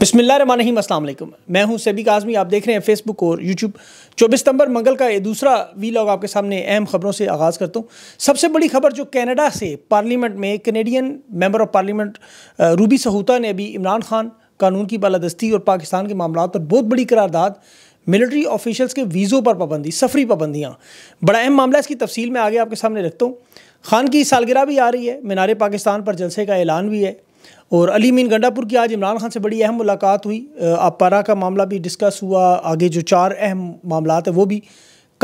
بسم اللہ الرحمن الرحیم السلام علیکم میں ہوں سیبی کازمی آپ دیکھ رہے ہیں فیس بک اور یوٹیوب چوبیس ستمبر منگل کا یہ دوسرا وی لاگ آپ کے سامنے اہم خبروں سے آغاز کرتا ہوں سب سے بڑی خبر جو کینیڈا سے پارلیمنٹ میں Canadian member of parliament Ruby Sahota نے ابھی عمران خان قانون کی بالادستی اور پاکستان کے معاملات پر بہت بڑی قرارداد ملٹری آفیشلز کے ویزوں پر پابندی سفری پابندیاں بڑا اہم معاملہ اس کی تفصیل میں آگے آپ کے سامنے رکھتا ہوں خان کی سالگرہ بھی آ رہی ہے مینار پاکستان پر جلسے کا اعلان بھی ہے اور علی مین گنڈا پور کی آج عمران خان سے بڑی اہم ملاقات ہوئی آپ پارا کا معاملہ بھی ڈسکس ہوا آگے جو چار اہم معاملات ہیں وہ بھی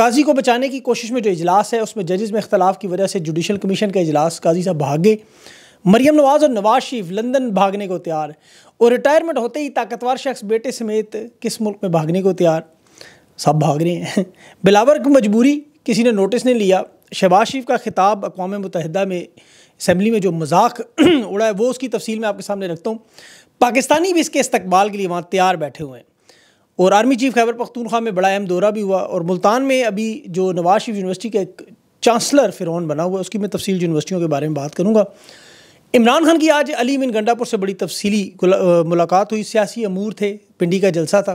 قاضی کو بچانے کی کوشش میں جو اجلاس ہے اس میں ججز میں اختلاف کی وجہ سے جوڈیشل کمیشن کا اجلاس قاضی صاحب بھاگے مریم نواز اور نواز شریف لندن بھاگنے کو تیار اور ریٹائرمنٹ ہوتے ہی طاقتور شخص بیٹے سمیت کس ملک میں بھاگنے کو تیار سب بھاگ رہے ہیں بلاور کی مجبوری کسی نے نوٹس نہیں لیا شہباز شیف کا خطاب اقوام متحدہ میں اسمبلی میں جو مذاق اڑا ہے وہ اس کی تفصیل میں آپ کے سامنے رکھتا ہوں پاکستانی بھی اس کے استقبال کے لیے وہاں تیار بیٹھے ہوئے ہیں اور آرمی چیف خیبر پختونخوا میں بڑا اہم دورہ بھی ہوا اور ملتان میں ابھی جو نواز شریف یونیورسٹی کا ایک چانسلر فرعون بنا ہوا ہے اس کی میں تفصیل یونیورسٹیوں کے بارے میں بات کروں گا عمران خان کی آج علی من گنڈا پور سے بڑی تفصیلی ملاقات ہوئی سیاسی امور تھے پنڈی کا جلسہ تھا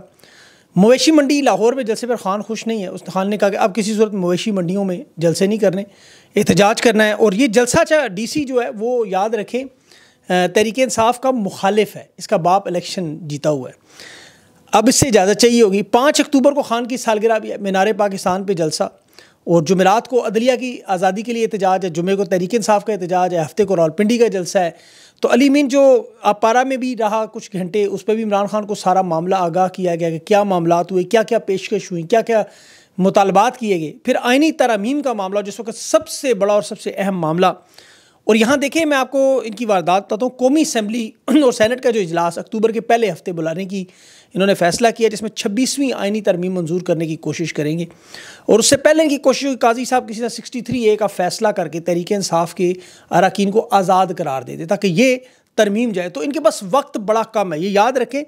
مویشی منڈی لاہور میں جلسے پر خان خوش نہیں ہے اس خان نے کہا کہ اب کسی صورت مویشی منڈیوں میں جلسے نہیں کرنے احتجاج کرنا ہے اور یہ جلسہ چاہ اچھا ڈی سی جو ہے وہ یاد رکھیں تحریک انصاف کا مخالف ہے اس کا باپ الیکشن جیتا ہوا ہے اب اس سے اجازت چاہیے ہوگی پانچ اکتوبر کو خان کی سالگرہ بھی ہے مینار پاکستان پہ جلسہ اور جمعرات کو عدلیہ کی آزادی کے لیے احتجاج ہے جمعے کو تحریک انصاف کا احتجاج ہے ہفتے کو رولپنڈی کا جلسہ ہے تو علی مین جو آپ پارا میں بھی رہا کچھ گھنٹے اس پہ بھی عمران خان کو سارا معاملہ آگاہ کیا گیا کہ کیا معاملات ہوئے کیا کیا پیشکش ہوئیں کیا کیا مطالبات کیے گئے پھر آئینی ترامیم کا معاملہ جس وقت سب سے بڑا اور سب سے اہم معاملہ اور یہاں دیکھیں میں آپ کو ان کی واردات بتاتا ہوں قومی اسمبلی اور سینٹ کا جو اجلاس اکتوبر کے پہلے ہفتے بلانے کی انہوں نے فیصلہ کیا جس میں چھبیسویں آئینی ترمیم منظور کرنے کی کوشش کریں گے اور اس سے پہلے ان کی کوشش قاضی صاحب کسی طرح سکسٹی تھری اے کا فیصلہ کر کے تحریک انصاف کے اراکین کو آزاد قرار دے دے تاکہ یہ ترمیم جائے تو ان کے بس وقت بڑا کم ہے یہ یاد رکھیں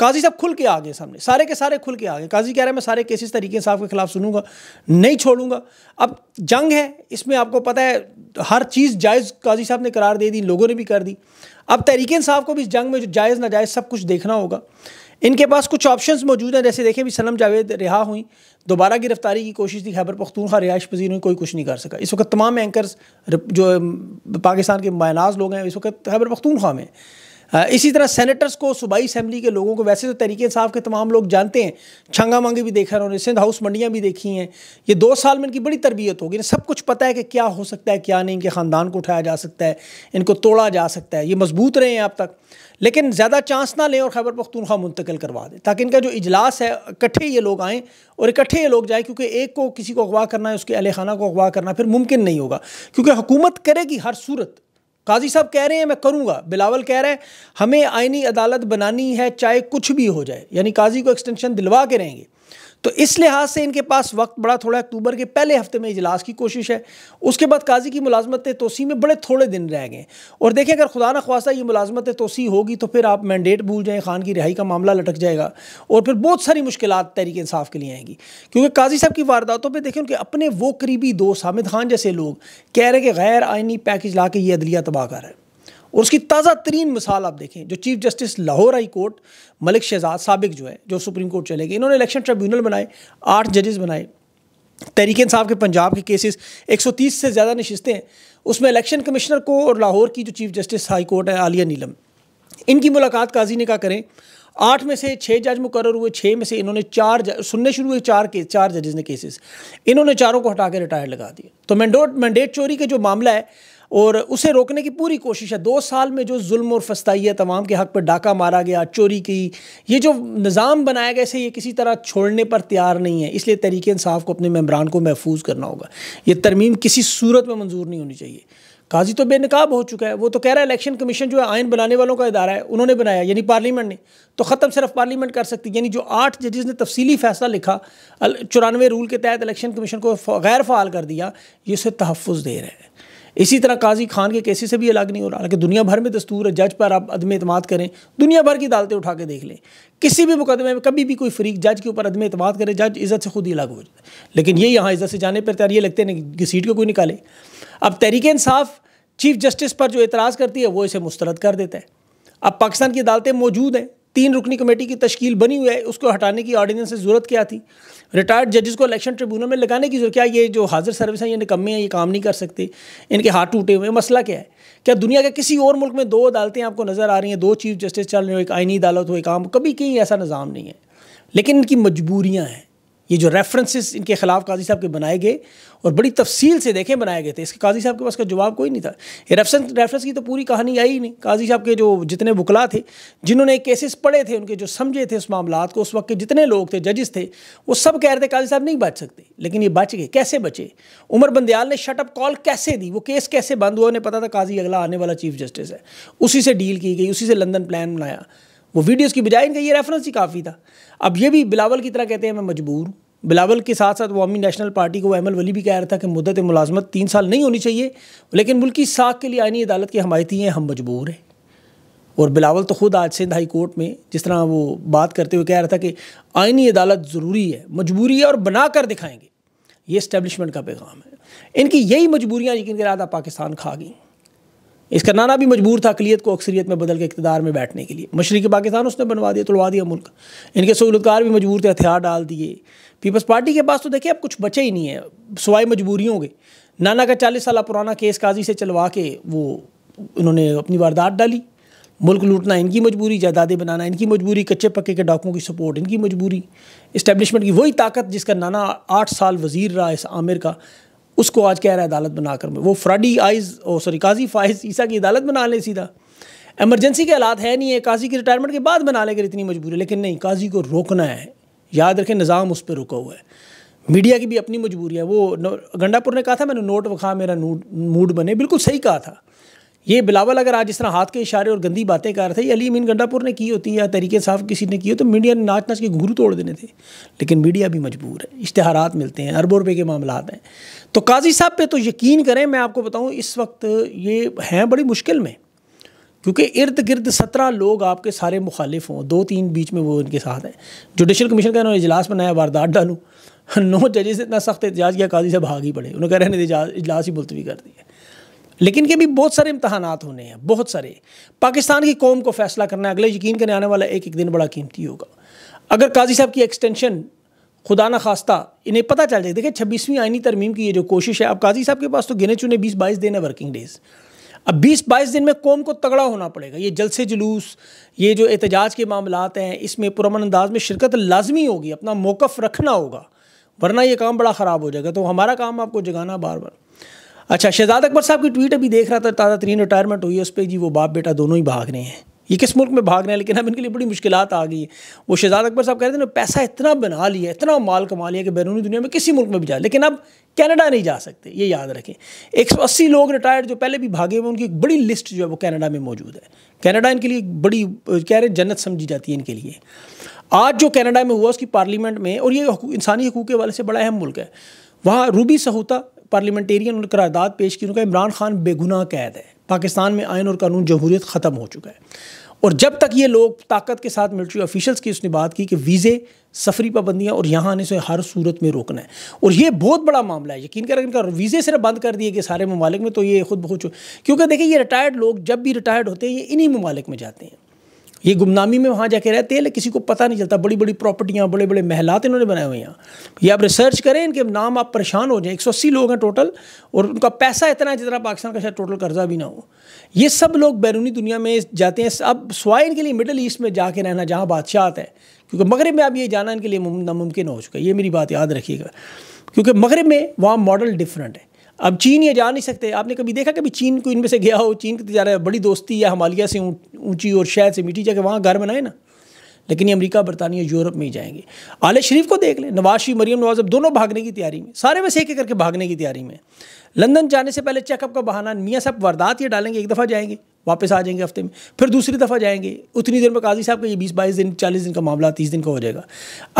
قاضی صاحب کھل کے آگے سامنے سارے کے سارے کھل کے آگے قاضی کہہ رہے ہیں میں سارے کیسز طریقے صاحب کے خلاف سنوں گا نہیں چھوڑوں گا اب جنگ ہے اس میں آپ کو پتہ ہے ہر چیز جائز قاضی صاحب نے قرار دے دی لوگوں نے بھی کر دی اب تحریک صاحب کو بھی اس جنگ میں جو جائز ناجائز سب کچھ دیکھنا ہوگا ان کے پاس کچھ آپشنز موجود ہیں جیسے دیکھیں بھی سنم جاوید رہا ہوئیں دوبارہ گرفتاری کی کوشش تھی خیبر پختونخوا رہائش پذیر ہوئی کوئی کچھ نہیں کر سکا اس وقت تمام اینکرز جو پاکستان کے معناز لوگ ہیں اس وقت خیبر پختونخوا میں اسی طرح سینیٹرز کو صوبائی اسمبلی کے لوگوں کو ویسے تو تحریک انصاف کے تمام لوگ جانتے ہیں چھنگا مانگی بھی دیکھا رہے سندھ ہاؤس منڈیاں بھی دیکھی ہیں یہ دو سال میں ان کی بڑی تربیت ہوگی سب کچھ پتہ ہے کہ کیا ہو سکتا ہے کیا نہیں ان کے خاندان کو اٹھایا جا سکتا ہے ان کو توڑا جا سکتا ہے یہ مضبوط رہے ہیں آپ تک لیکن زیادہ چانس نہ لیں اور خیبر پختونخوا منتقل کروا دیں تاکہ ان کا جو اجلاس ہے اکٹھے یہ لوگ آئیں اور اکٹھے یہ لوگ جائیں کیونکہ ایک کو کسی کو اغوا کرنا ہے اس کے علیہ خانہ کو اغوا کرنا پھر ممکن نہیں ہوگا کیونکہ حکومت کرے گی ہر صورت قاضی صاحب کہہ رہے ہیں میں کروں گا بلاول کہہ رہے ہیں ہمیں آئینی عدالت بنانی ہے چاہے کچھ بھی ہو جائے یعنی قاضی کو ایکسٹینشن دلوا کے رہیں گے تو اس لحاظ سے ان کے پاس وقت بڑا تھوڑا اکتوبر کے پہلے ہفتے میں اجلاس کی کوشش ہے اس کے بعد قاضی کی ملازمت توسیع میں بڑے تھوڑے دن رہ گئے اور دیکھیں اگر نہ خواستہ یہ ملازمت توسیع ہوگی تو پھر آپ مینڈیٹ بھول جائیں خان کی رہائی کا معاملہ لٹک جائے گا اور پھر بہت ساری مشکلات تحریک انصاف کے لیے آئیں گی کیونکہ قاضی صاحب کی وارداتوں پہ دیکھیں ان کے اپنے وہ قریبی دوست حامد خان جیسے لوگ کہہ رہے کہ غیر آئینی پیکج لا کے یہ عدلیہ تباہ کر رہے ہیں اور اس کی تازہ ترین مثال آپ دیکھیں جو chief justice Lahore high court Malik Shahzad سابق جو ہے جو سپریم کورٹ چلے گئے انہوں نے الیکشن ٹریبیونل بنائے آٹھ ججز بنائے تحریک انصاف کے پنجاب کے کیسز ایک سو تیس سے زیادہ نشستیں ہیں اس میں الیکشن کمشنر کو اور لاہور کی جو چیف جسٹس ہائی کورٹ ہے عالیہ نیلم ان کی ملاقات قاضی نے کہا کریں آٹھ میں سے چھ جج مقرر ہوئے چھ میں سے انہوں نے چار جج سننے شروع ہوئے چار چار ججز نے کیسز انہوں نے چاروں کو ہٹا کے ریٹائر لگا دیا تو مینڈوٹ مینڈیٹ چوری کا جو معاملہ ہے اور اسے روکنے کی پوری کوشش ہے دو سال میں جو ظلم اور فستائی ہے تمام کے حق پر ڈاکہ مارا گیا چوری کی یہ جو نظام بنایا گیا اسے یہ کسی طرح چھوڑنے پر تیار نہیں ہے اس لیے تحریک انصاف کو اپنے ممبران کو محفوظ کرنا ہوگا یہ ترمیم کسی صورت میں منظور نہیں ہونی چاہیے قاضی تو بے نقاب ہو چکا ہے وہ تو کہہ رہا ہے الیکشن کمیشن جو ہے آئین بنانے والوں کا ادارہ ہے انہوں نے بنایا یعنی پارلیمنٹ نے تو ختم صرف پارلیمنٹ کر سکتی یعنی جو آٹھ ججز نے تفصیلی فیصلہ لکھا چورانوے رول کے تحت الیکشن کمیشن کو غیر فعال کر دیا یہ اسے تحفظ دے رہا ہے اسی طرح قاضی خان کے کیسے سے بھی الگ نہیں ہو رہا حالانکہ دنیا بھر میں دستور ہے جج پر آپ عدم اعتماد کریں دنیا بھر کی عدالتیں اٹھا کے دیکھ لیں کسی بھی مقدمے میں کبھی بھی کوئی فریق جج کے اوپر عدم اعتماد کرے جج عزت سے خود ہی الگ ہو جاتا ہے لیکن یہ یہاں عزت سے جانے پر تیار یہ لگتے ہیں کہ سیٹ کو کوئی نکالے اب تحریک انصاف چیف جسٹس پر جو اعتراض کرتی ہے وہ اسے مسترد کر دیتا ہے اب پاکستان کی عدالتیں موجود ہیں تین رکنی کمیٹی کی تشکیل بنی ہوئی ہے اس کو ہٹانے کی آرڈیننس سے ضرورت کیا تھی ریٹائرڈ ججز کو الیکشن ٹریبونل میں لگانے کی ضرورت کیا یہ جو حاضر سروس ہیں یہ نکمے ہیں یہ کام نہیں کر سکتے ان کے ہاتھ ٹوٹے ہوئے مسئلہ کیا ہے کیا دنیا کے کسی اور ملک میں دو عدالتیں آپ کو نظر آ رہی ہیں دو چیف جسٹس چل رہے ہیں ایک آئینی عدالت ہو ایک عام کبھی کہیں ایسا نظام نہیں ہے لیکن ان کی مجبوریاں ہیں یہ جو ریفرنسز ان کے خلاف قاضی صاحب کے بنائے گئے اور بڑی تفصیل سے دیکھیں بنائے گئے تھے اس کے قاضی صاحب کے پاس کا جواب کوئی نہیں تھا یہ ریفرنس ریفرنس کی تو پوری کہانی آئی ہی نہیں قاضی صاحب کے جو جتنے وکلا تھے جنہوں نے کیسز پڑھے تھے ان کے جو سمجھے تھے اس معاملات کو اس وقت کے جتنے لوگ تھے ججز تھے وہ سب کہہ رہے تھے قاضی صاحب نہیں بچ سکتے لیکن یہ بچ گئے کیسے بچے عمر بندیال نے شٹ اپ کال کیسے دی وہ کیس کیسے بند ہوا انہیں پتا تھا قاضی اگلا آنے والا چیف جسٹس ہے اسی سے ڈیل کی گئی اسی سے لندن پلان بنایا وہ ویڈیوز کی بجائے ان کا یہ ریفرنس ہی کافی تھا اب یہ بھی بلاول کی طرح کہتے ہیں میں مجبور ہوں بلاول کے ساتھ ساتھ عوامی نیشنل پارٹی کو احمد ولی بھی کہہ رہا تھا کہ مدت ملازمت تین سال نہیں ہونی چاہیے لیکن ملکی ساکھ کے لیے آئینی عدالت کی حمایتی ہیں ہم مجبور ہیں اور بلاول تو خود آج سندھ ہائی کورٹ میں جس طرح وہ بات کرتے ہوئے کہہ رہا تھا کہ آئینی عدالت ضروری ہے مجبوری ہے اور بنا کر دکھائیں گے یہ اسٹیبلشمنٹ کا پیغام ہے ان کی یہی مجبوریاں یقین کے رات آپ پاکستان کھا گئیں اس کا نانا بھی مجبور تھا اقلیت کو اکثریت میں بدل کے اقتدار میں بیٹھنے کے لیے مشرقی پاکستان اس نے بنوا دیا تلوا دیا ملک ان کے سہولتکار بھی مجبور تھے ہتھیار ڈال دیے پیپلز پارٹی کے پاس تو دیکھیں اب کچھ بچے ہی نہیں ہے سوائے مجبوریوں کے نانا کا چالیس سالہ پرانا کیس قاضی سے چلوا کے وہ انہوں نے اپنی واردات ڈالی ملک لوٹنا ان کی مجبوری جائیدادیں بنانا ان کی مجبوری کچے پکے کے ڈاکوں کی سپورٹ ان کی مجبوری اسٹیبلشمنٹ کی وہی طاقت جس کا نانا آٹھ سال وزیر رہا اس عامر کا اس کو آج کہہ رہا ہے عدالت بنا کر وہ فراڈی آئز او سوری قاضی فائز عیسیٰ کی عدالت بنا لے سیدھا ایمرجنسی کے حالات ہے نہیں ہے قاضی کی ریٹائرمنٹ کے بعد بنا لے کر اتنی مجبوری ہے لیکن نہیں قاضی کو روکنا ہے یاد رکھیں نظام اس پہ رکا ہوا ہے میڈیا کی بھی اپنی مجبوری ہے وہ گنڈا پور نے کہا تھا میں نے نوٹ وکھا میرا موڈ بنے بالکل صحیح کہا تھا یہ بلاول اگر آج اس طرح ہاتھ کے اشارے اور گندی باتیں کر رہا تھے یہ علی امین گنڈا پور نے کی ہوتی ہے یا طریقے صاف کسی نے کی ہو تو میڈیا نے ناچ ناچ کے گھرو توڑ دینے تھے لیکن میڈیا بھی مجبور ہے اشتہارات ملتے ہیں اربوں روپے کے معاملات ہیں تو قاضی صاحب پہ تو یقین کریں میں آپ کو بتاؤں اس وقت یہ ہیں بڑی مشکل میں کیونکہ ارد گرد سترہ لوگ آپ کے سارے مخالف ہوں دو تین بیچ میں وہ ان کے ساتھ ہیں جوڈیشل کمیشن کا انہوں نے اجلاس بنایا واردات ڈالوں نو ججز اتنا سخت احتجاج کیا قاضی صاحب بھاگ ہی پڑے انہوں نے کہہ رہے ہیں اجلاس ہی ملتوی کر دیا لیکن کہ ابھی بہت سارے امتحانات ہونے ہیں بہت سارے پاکستان کی قوم کو فیصلہ کرنا ہے اگلے یقین کرنے آنے والا ایک ایک دن بڑا قیمتی ہوگا اگر قاضی صاحب کی ایکسٹینشن خدا نہ خواستہ انہیں پتہ چل جائے دیکھیں چھبیسویں آئینی ترمیم کی یہ جو کوشش ہے اب قاضی صاحب کے پاس تو گنے چنے بیس بائیس دن ہے ورکنگ ڈیز اب بیس بائیس دن میں قوم کو تگڑا ہونا پڑے گا یہ جلسے جلوس یہ جو احتجاج کے معاملات ہیں اس میں پرامن انداز میں شرکت لازمی ہوگی اپنا موقف رکھنا ہوگا ورنہ یہ کام بڑا خراب ہو جائے گا تو ہمارا کام آپ کو جگانا بار بار اچھا شہزاد اکبر صاحب کی ٹویٹ ابھی دیکھ رہا تھا تازہ ترین ریٹائرمنٹ ہوئی ہے اس پہ جی وہ باپ بیٹا دونوں ہی بھاگ رہے ہیں یہ کس ملک میں بھاگ رہے ہیں لیکن اب ان کے لیے بڑی مشکلات آ گئی ہے وہ شہزاد اکبر صاحب کہہ رہے تھے نا پیسہ اتنا بنا لیا اتنا مال کما لیا کہ بیرونی دنیا میں کسی ملک میں بھی جا لیکن اب کینیڈا نہیں جا سکتے یہ یاد رکھیں ایک سو اسی لوگ ریٹائرڈ جو پہلے بھی بھاگے ہوئے ان کی ایک بڑی لسٹ جو ہے وہ کینیڈا میں موجود ہے کینیڈا ان کے لیے بڑی کہہ رہے ہیں جنت سمجھی جاتی ہے ان کے لیے آج جو کینیڈا میں ہوا اس کی پارلیمنٹ میں اور یہ انسانی حقوق کے والے سے بڑا اہم ملک ہے وہاں روبی سہوتا پارلیمنٹیرین ان قرارداد پیش کی ان کا عمران خان بے گناہ قید ہے پاکستان میں آئین اور قانون جمہوریت ختم ہو چکا ہے اور جب تک یہ لوگ طاقت کے ساتھ ملٹری آفیشلز کی اس نے بات کی کہ ویزے سفری پابندیاں اور یہاں آنے سے ہر صورت میں روکنا ہے اور یہ بہت بڑا معاملہ ہے یقین کریں ان کا ویزے صرف بند کر دیے گئے سارے ممالک میں تو یہ خود بخود کیونکہ دیکھیں یہ ریٹائرڈ لوگ جب بھی ریٹائرڈ ہوتے ہیں یہ انہی ممالک میں جاتے ہیں یہ گمنامی میں وہاں جا کے رہتے ہیں لیکن کسی کو پتہ نہیں چلتا بڑی بڑی پراپرٹیاں بڑے بڑے محلات انہوں نے ہوئے ہیں یہ آپ ریسرچ کریں ان کے نام آپ پریشان ہو جائیں ایک سو اسی لوگ ہیں ٹوٹل اور ان کا پیسہ اتنا ہے جتنا پاکستان کا شاید ٹوٹل قرضہ بھی نہ ہو یہ سب لوگ بیرونی دنیا میں جاتے ہیں اب سوائے ان کے لیے مڈل ایسٹ میں جا کے رہنا جہاں بادشاہ ہے کیونکہ مغرب میں اب یہ جانا ان کے لیے ناممکن ہو چکا ہے یہ میری بات یاد رکھیے گا کیونکہ مغرب میں وہاں ماڈل ڈفرینٹ ہے اب چین یہ جا نہیں سکتے آپ نے کبھی دیکھا کبھی چین کو ان میں سے گیا ہو چین کی جارہ بڑی دوستی یا ہمالیہ سے اونچی اور شہر سے میٹھی کے وہاں گھر بنائے نا لیکن یہ امریکہ برطانیہ یورپ میں ہی جائیں گے عالیہ شریف کو دیکھ لیں نواز شریف مریم نواز اب دونوں بھاگنے کی تیاری میں سارے میں سے ایک کر کے بھاگنے کی تیاری میں لندن جانے سے پہلے چیک اپ کا بہانہ میاں سب واردات یہ ڈالیں گے ایک دفعہ جائیں گے واپس آ جائیں گے ہفتے میں پھر دوسری دفعہ جائیں گے اتنی دیر میں قاضی صاحب کا یہ بیس بائیس دن چالیس دن کا معاملہ تیس دن کا ہو جائے گا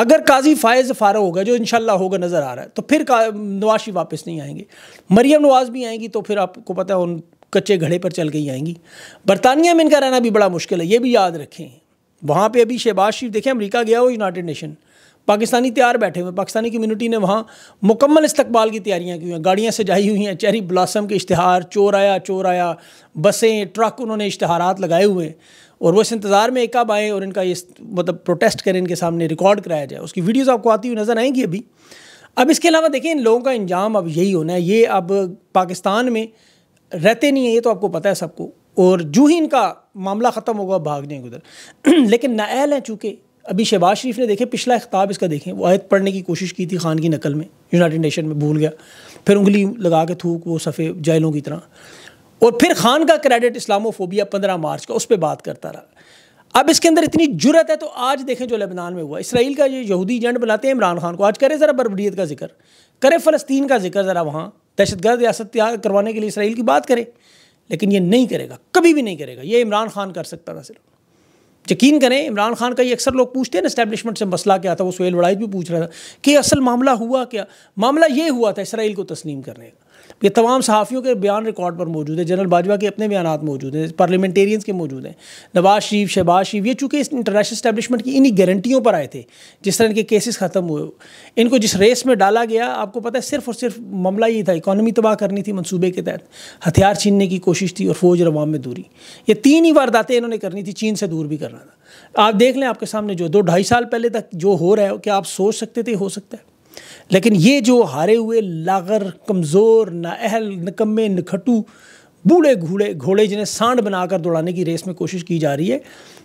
اگر قاضی فائز فارغ ہوگا جو ان شاء اللہ ہوگا نظر آ رہا ہے تو پھر نواز شریف واپس نہیں آئیں گے مریم نواز بھی آئیں گی تو پھر آپ کو پتہ ہے ان کچے گھڑے پر چل گئی آئیں گی برطانیہ میں ان کا رہنا بھی بڑا مشکل ہے یہ بھی یاد رکھیں وہاں پہ ابھی شہباز شریف دیکھیں امریکہ گیا ہو یونائٹیڈ نیشن پاکستانی تیار بیٹھے ہوئے پاکستانی کمیونٹی نے وہاں مکمل استقبال کی تیاریاں کی ہیں گاڑیاں سجائی ہوئی ہیں چہری بلاسم کے اشتہار چور آیا چور آیا بسیں ٹرک انہوں نے اشتہارات لگائے ہوئے ہیں اور وہ اس انتظار میں ایک اب آئے اور ان کا یہ مطلب پروٹیسٹ کریں ان کے سامنے ریکارڈ کرایا جائے اس کی ویڈیوز آپ کو آتی ہوئی نظر آئیں گی ابھی اب اس کے علاوہ دیکھیں ان لوگوں کا انجام اب یہی ہونا ہے یہ اب پاکستان میں رہتے نہیں ہیں یہ تو آپ کو پتہ ہے سب کو اور جو ہی ان کا معاملہ ختم ہوگا بھاگ جائیں گے ادھر لیکن نااہل ہیں چونکہ ابھی شہباز شریف نے دیکھے پچھلا اختاب اس کا دیکھیں وہ عہد پڑھنے کی کوشش کی تھی خان کی نقل میں یونائٹڈ نیشن میں بھول گیا پھر انگلی لگا کے تھوک وہ صفحے جائلوں کی طرح اور پھر خان کا کریڈٹ اسلام و فوبیا پندرہ مارچ کا اس پہ بات کرتا رہا اب اس کے اندر اتنی جرت ہے تو آج دیکھیں جو لبنان میں ہوا اسرائیل کا یہ یہودی ایجنڈ بناتے ہیں عمران خان کو آج کرے ذرا بربریت کا ذکر کرے فلسطین کا ذکر ذرا وہاں دہشت گرد ریاست تیار کروانے کے لیے اسرائیل کی بات کرے لیکن یہ نہیں کرے گا کبھی بھی نہیں کرے گا یہ عمران خان کر سکتا تھا صرف یقین کریں عمران خان کا یہ اکثر لوگ پوچھتے ہیں نا اسٹیبلشمنٹ سے مسئلہ کیا تھا وہ سہیل وڑائی بھی پوچھ رہا تھا کہ اصل معاملہ ہوا کیا معاملہ یہ ہوا تھا اسرائیل کو تسلیم کرنے کا یہ تمام صحافیوں کے بیان ریکارڈ پر موجود ہے جنرل باجوہ کے اپنے بیانات موجود ہیں پارلیمنٹیرینز کے موجود ہیں نواز شریف شہباز شریف یہ چونکہ اس انٹرنیشنل اسٹیبلشمنٹ کی انہیں گارنٹیوں پر آئے تھے جس طرح ان کے کیسز ختم ہوئے ان کو جس ریس میں ڈالا گیا آپ کو پتہ ہے صرف اور صرف معاملہ یہ تھا اکانومی تباہ کرنی تھی منصوبے کے تحت ہتھیار چھیننے کی کوشش تھی اور فوج اور عوام میں دوری یہ تین ہی وارداتیں انہوں نے کرنی تھی چین سے دور بھی کرنا تھا آپ دیکھ لیں آپ کے سامنے جو دو ڈھائی سال پہلے تک جو ہو رہا ہے کہ آپ سوچ سکتے تھے ہو سکتا ہے لیکن یہ جو ہارے ہوئے لاغر کمزور نا اہل نکمے نکھٹو بوڑھے گھوڑے گھوڑے جنہیں سانڈ بنا کر دوڑانے کی ریس میں کوشش کی جا رہی ہے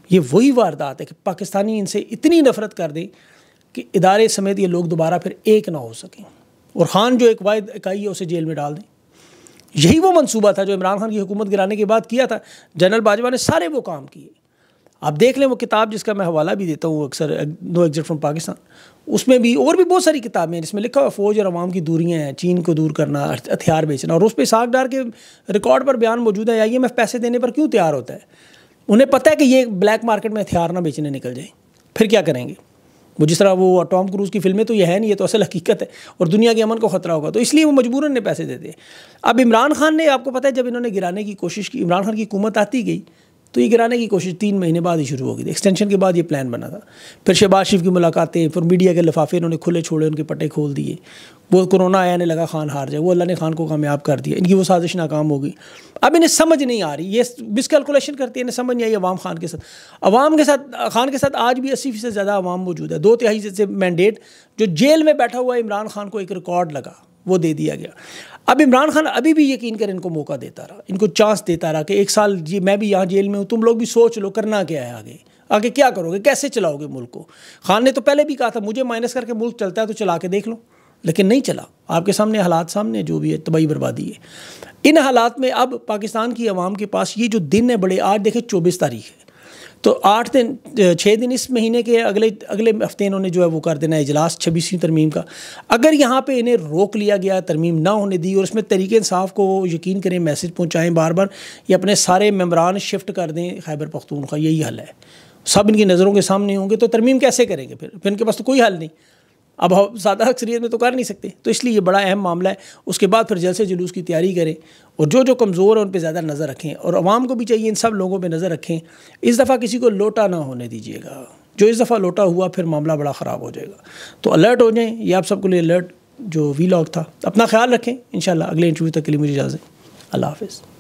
یہ وہی واردات ہے کہ پاکستانی ان سے اتنی نفرت کر دیں کہ ادارے سمیت یہ لوگ دوبارہ پھر ایک نہ ہو سکیں اور خان جو ایک واحد اکائی ہے اسے جیل میں ڈال دیں یہی وہ منصوبہ تھا جو عمران خان کی حکومت گرانے کے بعد کیا تھا جنرل باجوا نے سارے وہ کام کیے آپ دیکھ لیں وہ کتاب جس کا میں حوالہ بھی دیتا ہوں اکثر نو ایگزٹ فرام پاکستان اس میں بھی اور بھی بہت ساری کتابیں ہیں جس میں لکھا ہوا فوج اور عوام کی دوریاں ہیں چین کو دور کرنا ہتھیار بیچنا اور اس پہ ساگ ڈار کے ریکارڈ پر بیان موجود ہے آئی ایم میں پیسے دینے پر کیوں تیار ہوتا ہے انہیں پتہ ہے کہ یہ بلیک مارکیٹ میں ہتھیار نہ بیچنے نکل جائیں پھر کیا کریں گے وہ جس طرح وہ ٹام کروز کی فلمیں تو یہ ہے نہیں یہ تو اصل حقیقت ہے اور دنیا کے امن کو خطرہ ہوگا تو اس لیے وہ مجبوراً پیسے دیتے اب عمران خان نے آپ کو پتہ ہے جب انہوں نے گرانے کی کوشش کی عمران خان کی حکومت آتی گئی تو یہ گرانے کی کوشش تین مہینے بعد ہی شروع ہو گئی تھی ایکسٹینشن کے بعد یہ پلان بنا تھا پھر شہباز شریف کی ملاقاتیں پھر میڈیا کے لفافے انہوں نے کھلے چھوڑے ان کے پٹے کھول دیے وہ کرونا آیا نے لگا خان ہار جائے وہ اللہ نے خان کو کامیاب کر دیا ان کی وہ سازش ناکام ہو گئی اب انہیں سمجھ نہیں آ رہی یہ مسکیلکولیشن ہے انہیں سمجھ نہیں آئی عوام خان کے ساتھ عوام کے ساتھ خان کے ساتھ آج بھی اسی فیصد زیادہ عوام موجود ہے دو تہائی سے مینڈیٹ جو جیل میں بیٹھا ہوا عمران خان کو ایک ریکارڈ لگا وہ دے دیا گیا اب عمران خان ابھی بھی یقین کر ان کو موقع دیتا رہا ان کو چانس دیتا رہا کہ ایک سال جی میں بھی یہاں جیل میں ہوں تم لوگ بھی سوچ لو کرنا کیا ہے آگے آگے کیا کرو گے کیسے چلاؤ گے ملک کو خان نے تو پہلے بھی کہا تھا مجھے مائنس کر کے ملک چلتا ہے تو چلا کے دیکھ لو لیکن نہیں چلا آپ کے سامنے حالات سامنے جو بھی ہے تباہی بربادی ہے ان حالات میں اب پاکستان کی عوام کے پاس یہ جو دن ہے بڑے آج دیکھیں چوبیس تاریخ ہے تو آٹھ دن چھ دن اس مہینے کے اگلے اگلے ہفتے انہوں نے جو ہے وہ کر دینا ہے اجلاس چھبیسویں ترمیم کا اگر یہاں پہ انہیں روک لیا گیا ترمیم نہ ہونے دی اور اس میں طریقے انصاف کو یقین کریں میسج پہنچائیں بار بار یہ اپنے سارے ممبران شفٹ کر دیں خیبر پختونخوا یہی حل ہے سب ان کی نظروں کے سامنے ہوں گے تو ترمیم کیسے کریں گے پھر پھر ان کے پاس تو کوئی حل نہیں اب زیادہ اکثریت میں تو کر نہیں سکتے تو اس لیے یہ بڑا اہم معاملہ ہے اس کے بعد پھر جلسے جلوس کی تیاری کریں اور جو جو کمزور ہیں ان پہ زیادہ نظر رکھیں اور عوام کو بھی چاہیے ان سب لوگوں پہ نظر رکھیں اس دفعہ کسی کو لوٹا نہ ہونے دیجیے گا جو اس دفعہ لوٹا ہوا پھر معاملہ بڑا خراب ہو جائے گا تو الرٹ ہو جائیں یہ آپ سب کو لیے الرٹ جو وی لاگ تھا اپنا خیال رکھیں انشاءاللہ اگلے انٹرویو تک کے لیے مجھے اجازت اللہ حافظ